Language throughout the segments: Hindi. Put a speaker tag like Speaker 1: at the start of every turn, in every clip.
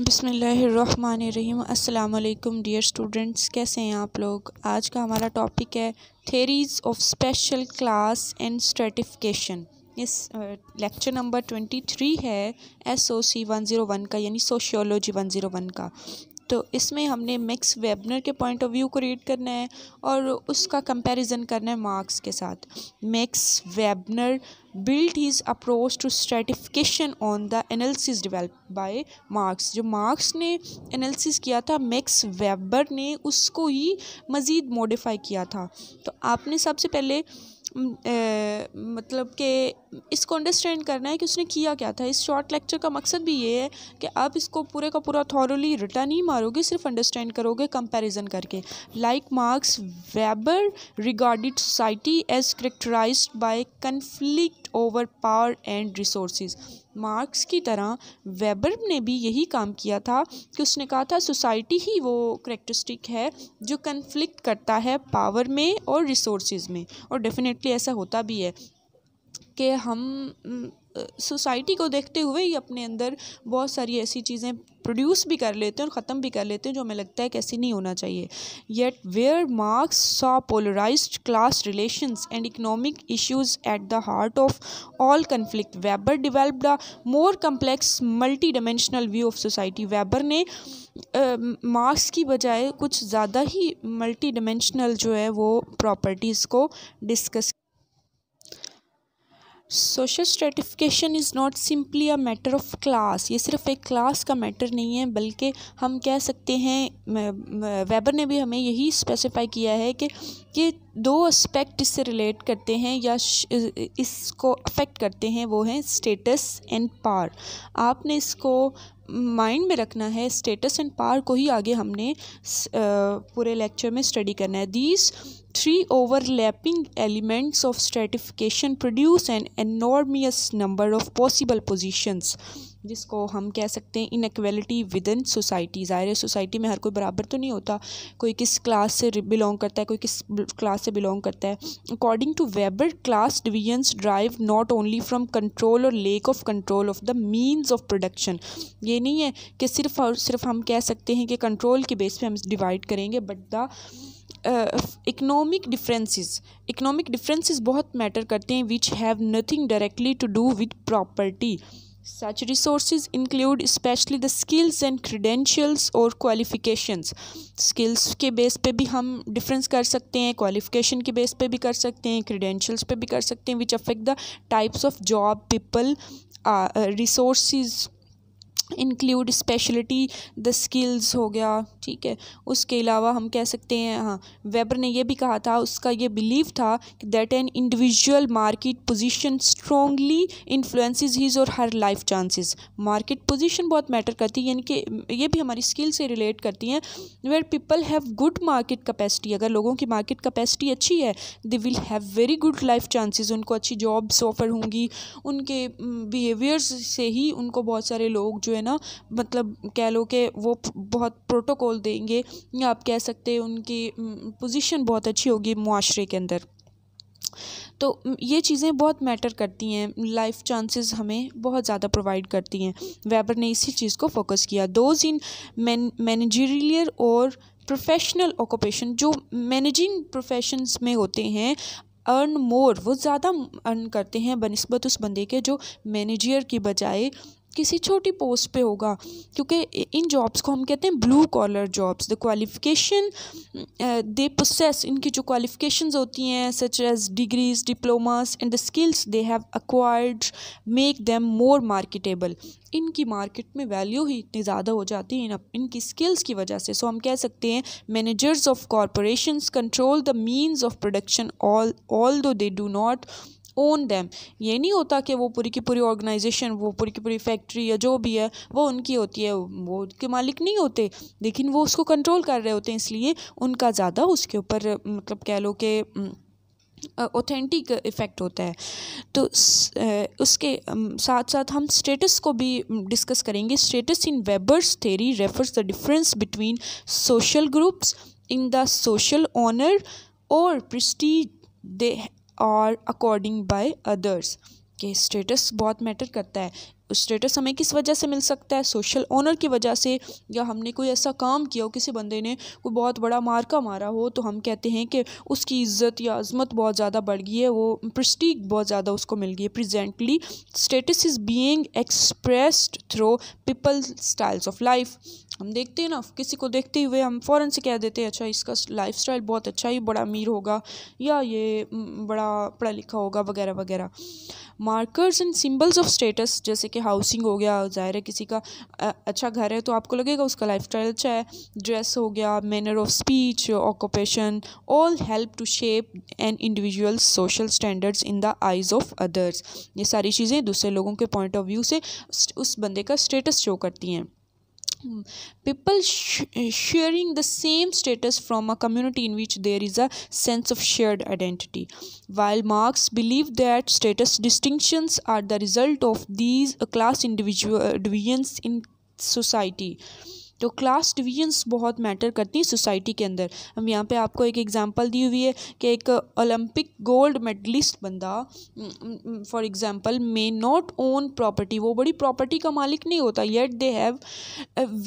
Speaker 1: बसमीम् अल्लाम डियर स्टूडेंट्स कैसे हैं आप लोग आज का हमारा टॉपिक है theories of special class and stratification इस लेक्चर नंबर ट्वेंटी थ्री है S O C one zero one का यानी सोशियोलॉजी वन ज़ीरो वन का तो इसमें हमने मैक्स वेबनर के पॉइंट ऑफ व्यू को रीड करना है और उसका कंपैरिजन करना है मार्क्स के साथ Max Weber build his approach to stratification on the analysis develop by Marx जो मार्क्स ने एनालिसिस किया था मैक्स वेबर ने उसको ही मज़ीद मॉडिफाई किया था तो आपने सबसे पहले मतलब कि इसको अंडरस्टैंड करना है कि उसने किया क्या था इस शॉर्ट लेक्चर का मकसद भी ये है कि आप इसको पूरे का पूरा थॉरली रिटर्न ही मारोगे सिर्फ अंडरस्टैंड करोगे कंपैरिजन करके like Marx Weber regarded society as characterise by conflict over power and resource Marx की तरह वेबर ने भी यही काम किया था कि उसने कहा था सोसाइटी ही वो करेक्टरिस्टिक है जो कन्फ्लिक्ट करता है पावर में और रिसोर्सेज में और डेफिनेटली ऐसा होता भी है कि हम सोसाइटी को देखते हुए ही अपने अंदर बहुत सारी ऐसी चीज़ें प्रोड्यूस भी कर लेते हैं और ख़त्म भी कर लेते हैं जो हमें लगता है कि ऐसी नहीं होना चाहिए yet where Marx saw polarise class relations and economic issues at the heart of all conflict Weber develop a more complex multi dimensional view of society Weber ने मार्क्स uh, की बजाय कुछ ज़्यादा ही मल्टी डायमेंशनल जो है वो प्रॉपर्टीज़ को discuss social stratification is not simply a matter of class ये सिर्फ एक क्लास का मैटर नहीं है बल्कि हम कह सकते हैं वेबर ने भी हमें यही स्पेसिफाई किया है कि ये दो एस्पेक्ट इससे रिलेट करते हैं या इसको अफेक्ट करते हैं वो हैं स्टेटस एंड पार आपने इसको माइंड में रखना है स्टेटस एंड पार को ही आगे हमने पूरे लेक्चर में स्टडी करना है these three overlapping elements of stratification produce an enormous number of possible positions जिसको हम कह सकते हैं इनक्वलिटी विद इन सोसाइटी ज़ाहिर सोसाइटी में हर कोई बराबर तो नहीं होता कोई किस क्लास से बिलोंग करता है कोई किस क्लास से बिलोंग करता है according to Weber class divisions derive not only from control और lack of control of the means of production ये नहीं है कि सिर्फ और सिर्फ हम कह सकते हैं कि कंट्रोल के बेस पे हम डिवाइड करेंगे but the economic differences economic differences बहुत मैटर करते हैं which have nothing directly to do with property Such resources include especially the skills and credentials or qualifications. Skills ke base pe bhi hum difference kar sakte hain qualification ke base pe bhi kar sakte hain credentials pe bhi kar sakte hain which affect the types of job people uh, resources include speciality the skills हो गया ठीक है उसके अलावा हम कह सकते हैं हाँ वेबर ने यह भी कहा था उसका यह बिलीव था कि that an individual market position strongly influences his or her life chances market position बहुत मैटर करती है यानी कि ये भी हमारी स्किल से रिलेट करती हैं where people have good market capacity अगर लोगों की मार्केट कैपेसिटी अच्छी है they will have very good life chances उनको अच्छी जॉब्स ऑफर होंगी उनके बिहेवियर्स से ही उनको बहुत सारे लोग जो है ना मतलब कह लो कि वो बहुत प्रोटोकॉल देंगे या आप कह सकते हैं उनकी पोजीशन बहुत अच्छी होगी माशरे के अंदर तो ये चीज़ें बहुत मैटर करती हैं लाइफ चांसेस हमें बहुत ज़्यादा प्रोवाइड करती हैं वेबर ने इसी चीज़ को फोकस किया दोज इन मैन और प्रोफेशनल ऑक्यूपेशन जो मैनेजिंग प्रोफेशंस में होते हैं अर्न मोर वो ज़्यादा अर्न करते हैं बनस्बत उस बंदे के जो मैनेजर की बजाय किसी छोटी पोस्ट पे होगा क्योंकि इन जॉब्स को हम कहते हैं blue collar jobs the qualification they possess इनकी जो क्वालिफिकेशंस होती हैं such as degrees diplomas and the skills they have acquired make them more marketable इनकी मार्केट में वैल्यू ही इतनी ज़्यादा हो जाती है इन इनकी स्किल्स की वजह से सो so, हम कह सकते हैं managers of corporations control the means of production all although they do not own them ये नहीं होता कि वो पूरी की पूरी ऑर्गेनाइजेशन वो पूरी की पूरी फैक्ट्री या जो भी है वो उनकी होती है वो उनके मालिक नहीं होते लेकिन वो उसको कंट्रोल कर रहे होते हैं इसलिए उनका ज़्यादा उसके ऊपर मतलब कह लो कि ऑथेंटिक इफ़ेक्ट होता है तो उसके साथ साथ हम स्टेटस को भी डिस्कस करेंगे status in Weber's theory refers the difference between social groups in the social honour or prestige they are according by others के स्टेटस बहुत मैटर करता है स्टेटस हमें किस वजह से मिल सकता है सोशल ऑनर की वजह से या हमने कोई ऐसा काम किया हो किसी बंदे ने कोई बहुत बड़ा मार्का मारा हो तो हम कहते हैं कि उसकी इज़्ज़त या अजमत बहुत ज़्यादा बढ़ गई है वो प्रस्टीक बहुत ज़्यादा उसको मिल गई है presently status is being expressed through people styles of life हम देखते हैं ना किसी को देखते हुए हम फ़ौर से कह देते हैं अच्छा इसका लाइफ स्टाइल बहुत अच्छा ही बड़ा अमीर होगा या ये हम्म, बड़ा पढ़ा लिखा होगा वगैरह वगैरह markers and symbols of status जैसे कि की हाउसिंग हो गया ज़ाहिर है किसी का अच्छा घर है तो आपको लगेगा उसका लाइफ स्टाइल अच्छा है ड्रेस हो गया manner of speech occupation all help to shape an individual social standards in the eyes of others ये सारी चीज़ें दूसरे लोगों के पॉइंट ऑफ व्यू से उस बंदे का स्टेटस शो करती हैं Hmm. people sh eh, sharing the same status from a community in which there is a sense of shared identity. While Marx believed that status distinctions are the result of these class individual eh, divisions in society तो क्लास डिविजन्स बहुत मैटर करती हैं सोसाइटी के अंदर हम यहाँ पे आपको एक एग्जांपल दी हुई है कि एक ओलंपिक गोल्ड मेडलिस्ट बंदा for example may not own property वो बड़ी प्रॉपर्टी का मालिक नहीं होता yet they have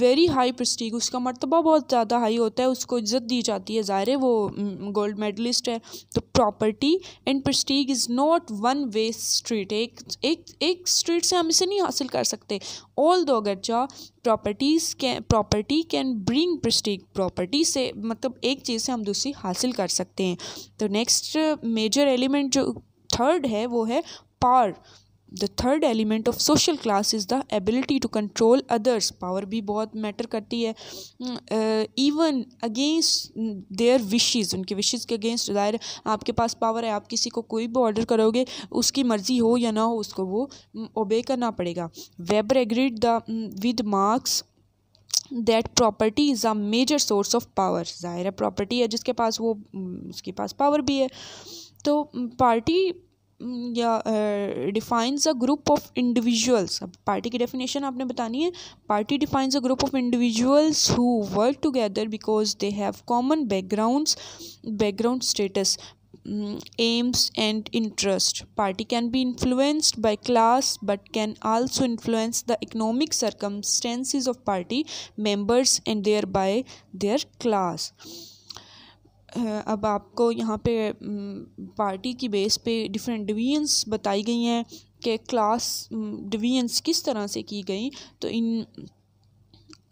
Speaker 1: very high prestige उसका मरतबा बहुत ज़्यादा हाई होता है उसको इज्जत दी जाती है ज़ाहिर वो गोल्ड मेडलिस्ट है तो property and prestige is not one way street एक एक स्ट्रीट से हम इसे नहीं हासिल कर सकते ऑल अगरचा प्रॉपर्टीज़ के property can bring prestige property से मतलब एक चीज़ से हम दूसरी हासिल कर सकते हैं तो नेक्स्ट मेजर एलिमेंट जो थर्ड है वो है पार the third element of social class is the ability to control others power भी बहुत मैटर करती है इवन अगेंस्ट देयर विशेज़ उनके विशेज़ के अगेंस्ट ज़ाहिर आपके पास पावर है आप किसी को कोई भी ऑर्डर करोगे उसकी मर्ज़ी हो या ना हो उसको वो ओबे mm, करना पड़ेगा Weber agreed the with Marx that property is a major source of power ज़ाहिर है प्रॉपर्टी है जिसके पास वो mm, उसके पास पावर भी है तो पार्टी mm, Mm, या defines a group of individuals अब पार्टी की डेफिनेशन आपने बतानी है party defines a group of individuals who work together because they have common backgrounds background status aims and interest party can be influenced by class but can also influence the economic circumstances of party members and their by their class अब आपको यहाँ पे पार्टी की बेस पे डिफरेंट डिवीजन्स बताई गई हैं कि क्लास डिवीजन्स किस तरह से की गई तो इन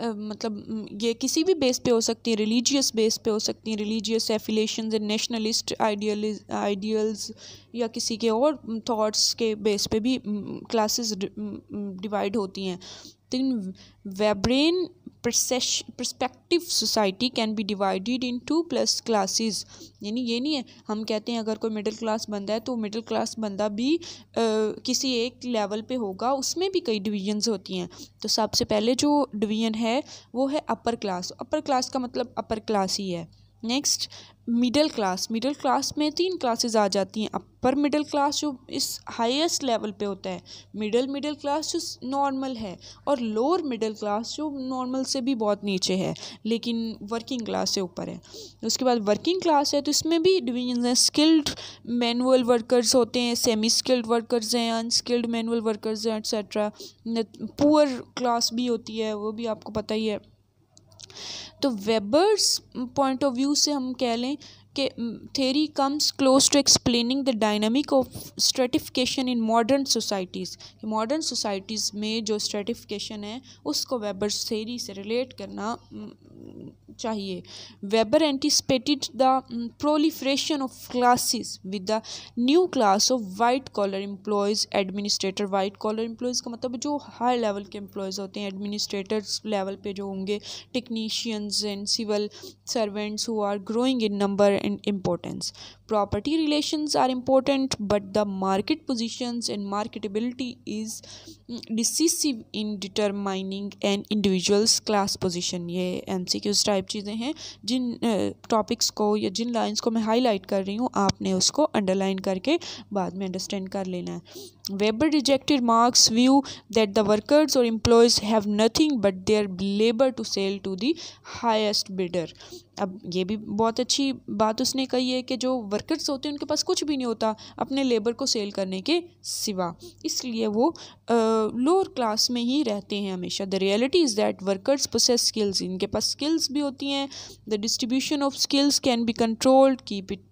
Speaker 1: मतलब ये किसी भी बेस पे हो सकती है रिलीजियस बेस पे हो सकती हैं religious affiliation and nationalist ideal ideals या किसी के और थॉट्स के बेस पे भी क्लासेस डिवाइड होती हैं तो in Weberian perspective society can be divided into plus classes यानी ये नहीं है हम कहते हैं अगर कोई मिडिल क्लास बंदा है तो मिडिल क्लास बंदा भी आ, किसी एक लेवल पे होगा उसमें भी कई डिवीजन्स होती हैं तो सबसे पहले जो डिवीजन है वो है अपर क्लास अपर क्लास का मतलब अपर क्लास ही है next middle class middle class में तीन क्लासेस आ जाती हैं अपर मिडिल क्लास जो इस हाईएस्ट लेवल पे होता है मिडिल मिडिल क्लास जो नॉर्मल है और लोअर मिडिल क्लास जो नॉर्मल से भी बहुत नीचे है लेकिन वर्किंग क्लास से ऊपर है उसके बाद वर्किंग क्लास है तो इसमें भी डिवीजन हैं स्किल्ड मैनुअल वर्कर्स होते हैं सेमी स्किल्ड वर्कर्स हैं अनस्किल्ड मैनुअल वर्कर्स हैं एट्सट्रा पुअर क्लास भी होती है वो भी आपको पता ही है तो वेबर्स पॉइंट ऑफ व्यू से हम कह लें कि theory comes close to explaining the dynamic of stratification in modern societies modern societies में जो स्ट्रेटिफिकेशन है उसको वेबर्स थेरी से रिलेट करना चाहिए Weber anticipated the proliferation of classes with the new class of white collar employees administrator white collar employees का मतलब जो हाई लेवल के एम्प्लॉयज़ होते हैं एडमिनिस्ट्रेटर्स लेवल पे जो होंगे technicians and civil servants who are growing in number and importance property relations are important but the market positions and marketability is decisive in determining an individual's class position ये एम सी क्यूज टाइप चीज़ें हैं जिन टॉपिक्स को या जिन लाइंस को मैं हाईलाइट कर रही हूँ आपने उसको अंडरलाइन करके बाद में अंडरस्टैंड कर लेना है Weber rejected Marx's view that the workers or employees have nothing but their labor to sell to the highest bidder. अब ये भी बहुत अच्छी बात उसने कही है कि जो वर्कर्स होते हैं उनके पास कुछ भी नहीं होता अपने लेबर को सेल करने के सिवा इसलिए वो लोअर क्लास में ही रहते हैं हमेशा the reality is that workers process skills इनके पास स्किल्स भी होती हैं the distribution of skills can be controlled keep it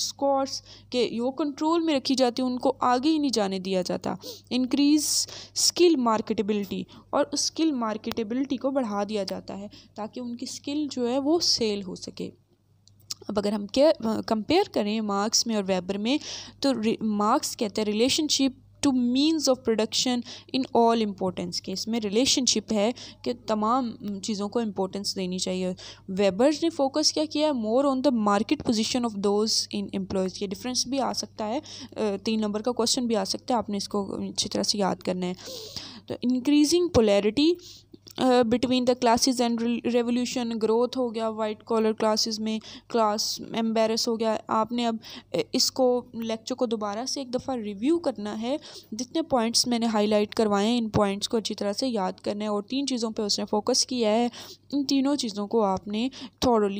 Speaker 1: scarce के यो कंट्रोल में रखी जाती है उनको आगे ही नहीं जाने दी दिया जाता इंक्रीज स्किल मार्केटेबिलिटी और स्किल मार्केटेबिलिटी को बढ़ा दिया जाता है ताकि उनकी स्किल जो है वो सेल हो सके अब अगर हम कंपेयर करें मार्क्स में और वेबर में तो मार्क्स कहते हैं relationship to means of production in all importance के इसमें रिलेशनशिप है कि तमाम चीज़ों को इम्पोर्टेंस देनी चाहिए वेबर्स ने फोकस क्या किया more on the market position of those in employees ये डिफरेंस भी आ सकता है तीन नंबर का क्वेश्चन भी आ सकता है आपने इसको अच्छी तरह से याद करना है तो increasing polarity between the classes and revolution growth हो गया वाइट कॉलर क्लासेस में क्लास एम्बेरस हो गया आपने अब इसको लेक्चर को दोबारा से एक दफ़ा रिव्यू करना है जितने पॉइंट्स मैंने हाईलाइट करवाए हैं इन पॉइंट्स को अच्छी तरह से याद करना है और तीन चीज़ों पे उसने फोकस किया है इन तीनों चीज़ों को आपने थॉरली